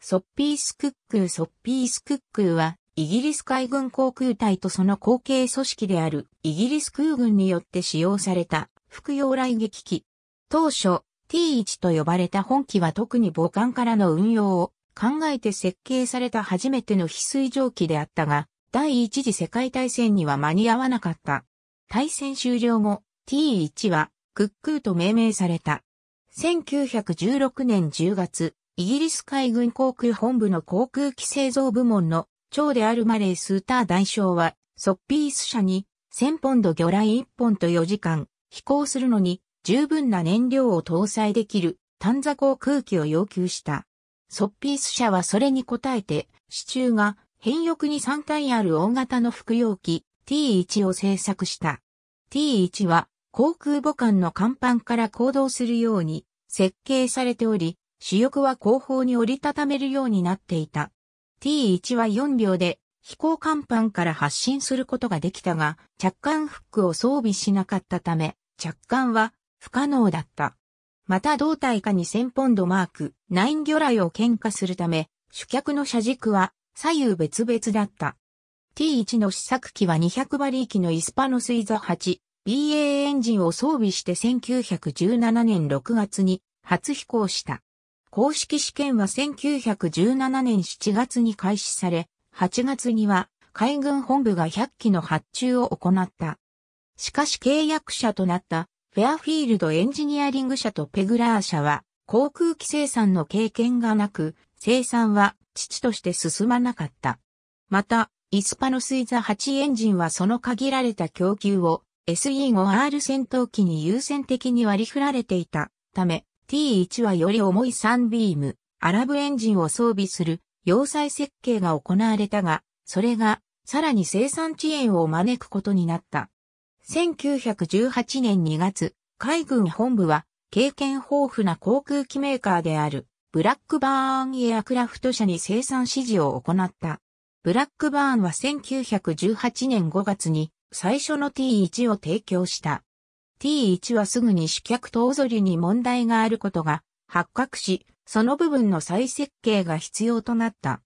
ソッピースクックーソッピースクックーは、イギリス海軍航空隊とその後継組織であるイギリス空軍によって使用された服用雷撃機。当初 T1 と呼ばれた本機は特に母艦からの運用を考えて設計された初めての非水蒸気であったが、第一次世界大戦には間に合わなかった。大戦終了後、T1 はクックーと命名された。1916年10月、イギリス海軍航空本部の航空機製造部門の長であるマレー・スーター代表は、ソッピース社に1000ポンド魚雷1本と4時間飛行するのに十分な燃料を搭載できる短座航空機を要求した。ソッピース社はそれに応えて、支柱が変翼に3回ある大型の服用機 T1 を製作した。T1 は航空母艦の甲板から行動するように設計されており、主翼は後方に折りたためるようになっていた。T1 は4秒で飛行甲板から発進することができたが、着艦フックを装備しなかったため、着艦は不可能だった。また胴体下1 0 0 0ポンドマーク9魚雷を喧嘩するため、主脚の車軸は左右別々だった。T1 の試作機は200馬力のイスパノスイザ 8BA エンジンを装備して1917年6月に初飛行した。公式試験は1917年7月に開始され、8月には海軍本部が100機の発注を行った。しかし契約者となったフェアフィールドエンジニアリング社とペグラー社は航空機生産の経験がなく、生産は父として進まなかった。また、イスパノスイザ8エンジンはその限られた供給を SE5R 戦闘機に優先的に割り振られていたため、T1 はより重いサンビーム、アラブエンジンを装備する要塞設計が行われたが、それがさらに生産遅延を招くことになった。1918年2月、海軍本部は経験豊富な航空機メーカーであるブラックバーンエアクラフト社に生産指示を行った。ブラックバーンは1918年5月に最初の T1 を提供した。T1 はすぐに主脚頭反りに問題があることが発覚し、その部分の再設計が必要となった。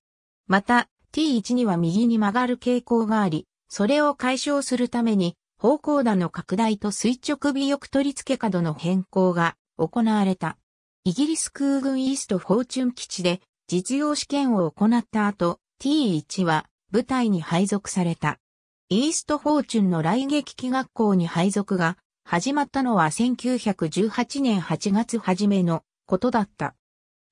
また、T1 には右に曲がる傾向があり、それを解消するために、方向打の拡大と垂直尾翼取り付け角の変更が行われた。イギリス空軍イーストフォーチュン基地で実用試験を行った後、T1 は部隊に配属された。イーストフォーチュンの雷撃機学校に配属が始まったのは1918年8月初めのことだった。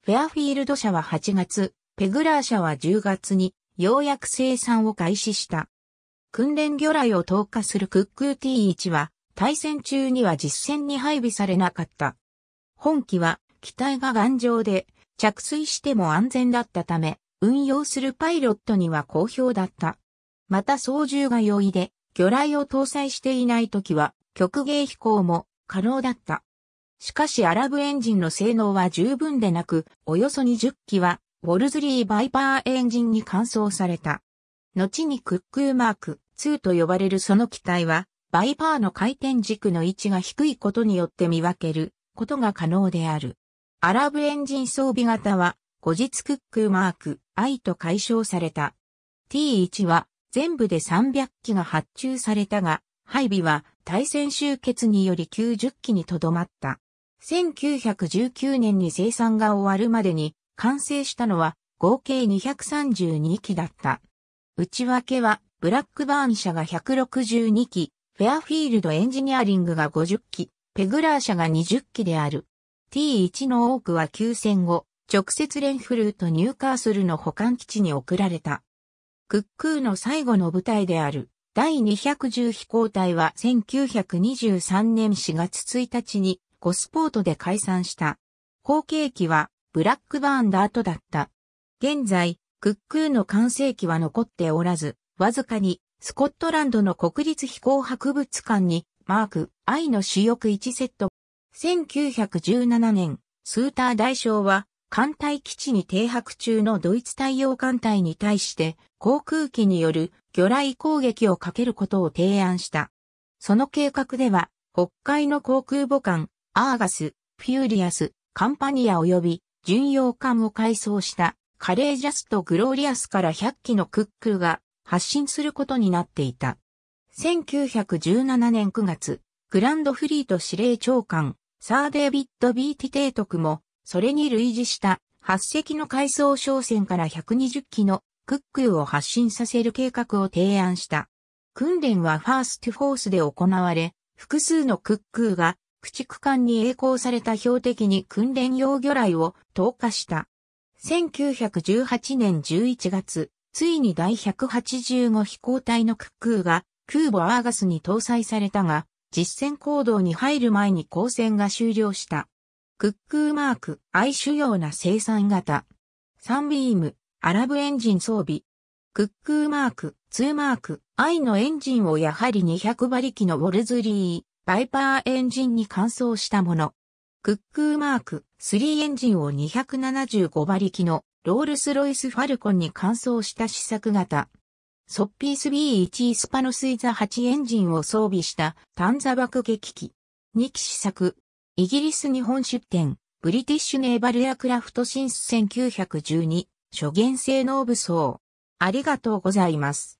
フェアフィールド社は8月、ペグラー社は10月にようやく生産を開始した。訓練魚雷を投下するクックー T1 は対戦中には実戦に配備されなかった。本機は機体が頑丈で着水しても安全だったため運用するパイロットには好評だった。また操縦が容易で魚雷を搭載していない時は極限飛行も可能だった。しかしアラブエンジンの性能は十分でなく、およそ20機は、ウォルズリーバイパーエンジンに換装された。後にクックーマーク2と呼ばれるその機体は、バイパーの回転軸の位置が低いことによって見分けることが可能である。アラブエンジン装備型は、後日クックーマーク I と解消された。T1 は全部で300機が発注されたが、配備は対戦終結により90機にとどまった。1919年に生産が終わるまでに完成したのは合計232機だった。内訳はブラックバーン社が162機、フェアフィールドエンジニアリングが50機、ペグラー社が20機である。T1 の多くは休戦後、直接レンフルーとニューカーソルの保管基地に送られた。クックーの最後の舞台である第210飛行隊は1923年4月1日にゴスポートで解散した。後継機はブラックバーンダートだった。現在、クックーの完成機は残っておらず、わずかにスコットランドの国立飛行博物館にマーク I の主翼1セット。1917年、スーター大将は艦隊基地に停泊中のドイツ太陽艦隊に対して航空機による魚雷攻撃をかけることを提案した。その計画では、北海の航空母艦、アーガス、フューリアス、カンパニア及び巡洋艦を改装したカレージャスとグローリアスから100機のクックが発進することになっていた。1917年9月、グランドフリート司令長官、サーデービッド・ビーティ提督も、それに類似した8隻の改装商船から120機のクックを発信させる計画を提案した。訓練はファーストフォースで行われ、複数のクックが駆逐艦に栄光された標的に訓練用魚雷を投下した。1918年11月、ついに第185飛行隊のクックが空母アーガスに搭載されたが、実戦行動に入る前に交戦が終了した。クックーマーク、愛主要な生産型。サンビーム、アラブエンジン装備。クックーマーク、ツーマーク、I のエンジンをやはり200馬力のウォルズリー、バイパーエンジンに換装したもの。クックーマーク、3エンジンを275馬力のロールスロイスファルコンに換装した試作型。ソッピース B1 スパノスイザ8エンジンを装備したン座爆撃機。2機試作。イギリス日本出展、ブリティッシュネーバルエアクラフトシンス1912。諸元性能武装。ありがとうございます。